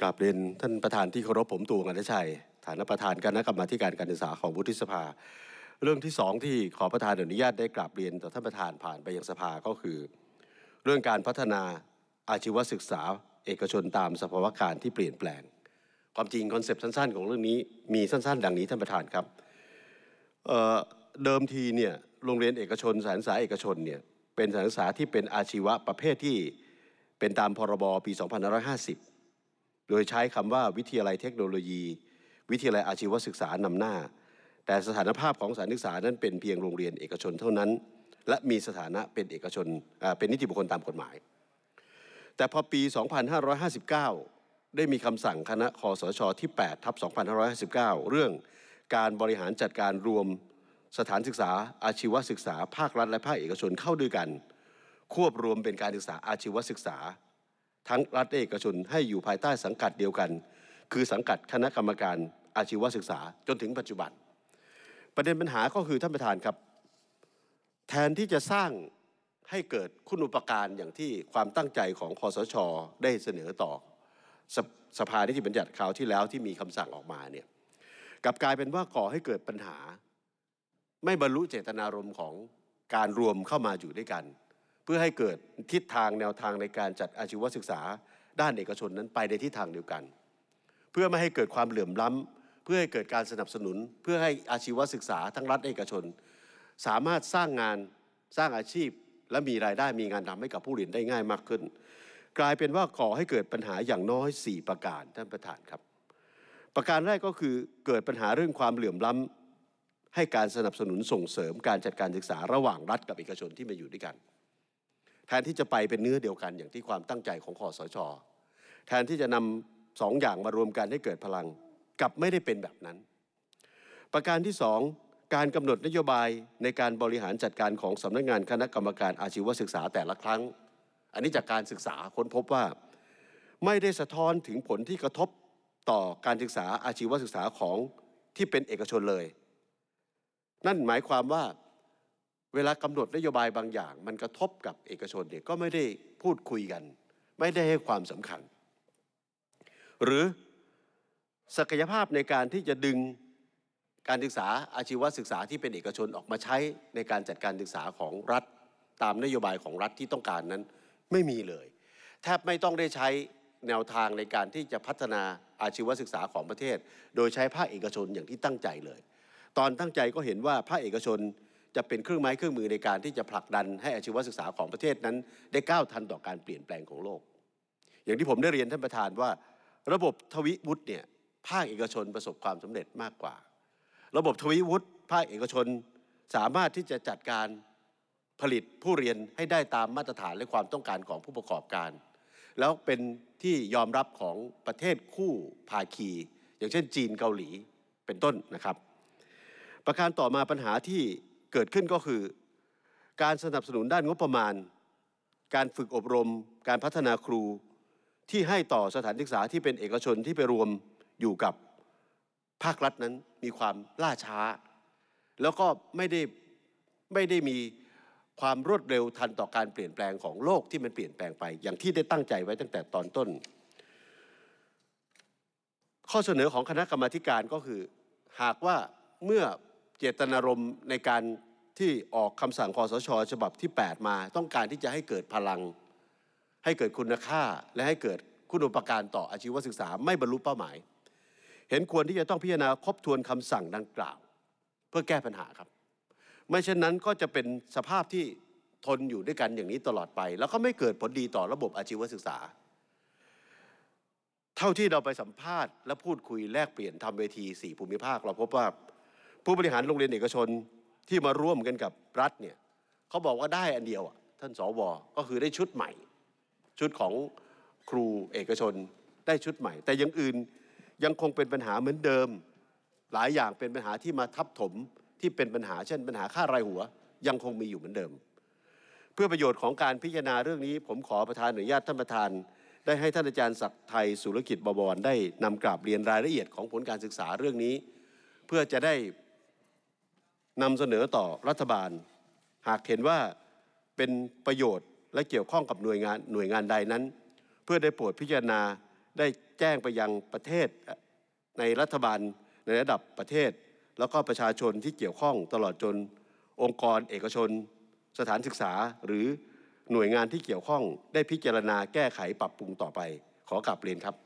กราบเรียนท่านประธานที่เคารพผมตูงอนุชัยฐานะประธานคณะกรรมาการการศึกษาของวุฒิสภา เรื่องที่สองที่ขอประธานอนุญาตได้กราบเรียนต่อท่านประธานผ่านไปยังสภาก็คือ เรื่องการพัฒนาอาชีวศึกษา เอกชนตามสภาวะการที่เปลี่ยนแปลง ความจริงคอนเซปต์สั้นๆ ของเรื่องนี้มีสั้นๆ ดังนี้ท่านประธานครับเเดิมทีเนี่ยโรงเรียนเอกชนสารศึกษาเอกชนเนี่ยเป็นสารศึกษาที่เป็นอาชีวะประเภทที่เป็นตามพรบปี 2550โดยใช้คำว่าวิทยาลัยเทคโนโลยี วิทยาลัยอาชีวศึกษานำหน้า แต่สถานภาพของสถานศึกษานั้นเป็นเพียงโรงเรียนเอกชนเท่านั้น และมีสถานะเป็นเอกชนเป็นนิติบุคคลตามกฎหมาย แต่พอปี 2559 ได้มีคำสั่งคณะคอสชที่8ทับ2559 เรื่องการบริหารจัดการรวมสถานศึกษา อาชีวศึกษา ภาครัฐและภาคเอกชนเข้าด้วยกันควบรวมเป็นการศึกษาอาชีวศึกษาทั้งรัฐเอกชนให้อยู่ภายใต้สังกัดเดียวกัน คือสังกัดคณะกรรมการอาชีวศึกษา จนถึงปัจจุบัน ประเด็นปัญหาก็คือ ท่านประธานครับ แทนที่จะสร้างให้เกิดคุณอุปการอย่างที่ความตั้งใจของคอสชอได้เสนอต่อสสภานิจิบัญญัติคราวที่แล้วที่มีคำสั่งออกมาเนี่ยกลับกลายเป็นว่าก่อให้เกิดปัญหา ไม่บรรลุเจตนารมณ์ของการรวมเข้ามาอยู่ด้วยกันเพื่อให้เกิดทิศทางแนวทางในการจัดอาชีวศึกษาด้านเอกชนนั้นไปในทิศทางเดียวกัน เพื่อไม่ให้เกิดความเหลื่อมล้ำ เพื่อให้เกิดการสนับสนุน เพื่อให้อาชีวศึกษาทั้งรัฐเอกชน สามารถสร้างงานสร้างอาชีพและมีรายได้มีงานทำให้กับผู้เรียนได้ง่ายมากขึ้น กลายเป็นว่าก่อให้เกิดปัญหาอย่างน้อย 4 ประการท่านประธานครับ ประการแรกก็คือเกิดปัญหาเรื่องความเหลื่อมล้ำ ให้การสนับสนุนส่งเสริม การจัดการศึกษาระหว่างรัฐกับเอกชนที่มาอยู่ด้วยกันแทนที่จะไปเป็นเนื้อเดียวกันอย่างที่ความตั้งใจของคอสช แทนที่จะนำสองอย่างมารวมกันให้เกิดพลังกลับไม่ได้เป็นแบบนั้น ประการที่สองการกำหนดนโยบายในการบริหารจัดการของสำนักงงานคณะกรรมการอาชีวศึกษาแต่ละครั้ง อันนี้จากการศึกษาค้นพบว่าไม่ได้สะท้อนถึงผลที่กระทบต่อการศึกษาอาชีวศึกษาของที่เป็นเอกชนเลย นั่นหมายความว่าเวลากำหนดนโยบายบางอย่าง มันกระทบกับเอกชนเนี่ยก็ไม่ได้พูดคุยกัน ไม่ได้ให้ความสำคัญ หรือศักยภาพในการที่จะดึงการศึกษาอาชีวศึกษาที่เป็นเอกชนออกมาใช้ในการจัดการศึกษาของรัฐตามนโยบายของรัฐที่ต้องการนั้นไม่มีเลย แทบไม่ต้องได้ใช้แนวทางในการที่จะพัฒนาอาชีวศึกษาของประเทศ โดยใช้ภาคเอกชนอย่างที่ตั้งใจเลย ตอนตั้งใจก็เห็นว่าภาคเอกชนจะเป็นเครื่องไม้เครื่องมือในการที่จะผลักดันให้อาชีวศึกษาของประเทศนั้นได้ก้าวทันต่อการเปลี่ยนแปลงของโลก อย่างที่ผมได้เรียนท่านประธานว่า ระบบทวิวุฒิเนี่ยภาคเอกชนประสบความสำเร็จมากกว่า ระบบทวิวุฒิภาคเอกชนสามารถที่จะจัดการผลิตผู้เรียนให้ได้ตามมาตรฐานและความต้องการของผู้ประกอบการ แล้วเป็นที่ยอมรับของประเทศคู่ภาคีอย่างเช่น จีนเกาหลีเป็นต้นนะครับ ประการต่อมาปัญหาที่เกิดขึ้นก็คือการสนับสนุนด้านงบประมาณ การฝึกอบรม การพัฒนาครูที่ให้ต่อสถานศึกษาที่เป็นเอกชนที่ไปรวมอยู่กับภาครัฐนั้นมีความล่าช้า แล้วก็ไม่ได้ไม่ได้มีความรวดเร็วทันต่อการเปลี่ยนแปลงของโลกที่มันเปลี่ยนแปลงไปอย่างที่ได้ตั้งใจไว้ตั้งแต่ตอนต้น ข้อเสนอของคณะกรรมาการก็คือหากว่าเมื่อเจตนารมณ์ในการที่ออกคำสั่งคอสช ฉบับที่ 8 มาต้องการที่จะให้เกิดพลัง ให้เกิดคุณค่า และให้เกิดคุณุปการต่ออาชีวศึกษา ไม่บรรลุเป้าหมาย เห็นควรที่จะต้องพิจารณาครบทวนคำสั่งดังกล่าว เพื่อแก้ปัญหาครับ ไม่เช่นนั้นก็จะเป็นสภาพที่ทนอยู่ด้วยกันอย่างนี้ตลอดไป แล้วก็ไม่เกิดผลดีต่อระบบอาชีวศึกษา เท่าที่เราไปสัมภาษณ์และพูดคุยแลกเปลี่ยนทำเวที 4 ภูมิภาคเราพบว่าผู้บริหารโรงเรียนเอกชนที่มาร่วมกันกับรัฐเนี่ยเขาบอกว่าได้อันเดียวท่านสวก็คือได้ชุดใหม่ ชุดของครูเอกชนได้ชุดใหม่ แต่ยังอื่นยังคงเป็นปัญหาเหมือนเดิม หลายอย่างเป็นปัญหาที่มาทับถมที่เป็นปัญหา เช่น ปัญหาค่ารายหัว ยังคงมีอยู่เหมือนเดิม เพื่อประโยชน์ของการพิจารณาเรื่องนี้ผมขอประธานอนุญาตท่านประธาน ได้ให้ท่านอาจารย์ศักดิ์ไทยสุรกิจบวรได้นำกราบเรียนรายละเอียดของผลการศึกษาเรื่องนี้ เพื่อจะได้นำเสนอต่อรัฐบาล หากเห็นว่าเป็นประโยชน์และเกี่ยวข้องกับหน่วยงานหน่วยงานใดนั้น เพื่อได้โปรดพิจารณาได้แจ้งไปยังประเทศในรัฐบาล ในระดับประเทศ แล้วก็ประชาชนที่เกี่ยวข้องตลอดจน องค์กรเอกชน สถานศึกษาหรือหน่วยงานที่เกี่ยวข้อง ได้พิจารณาแก้ไขปรับปรุงต่อไป ขอกลับเรียนครับ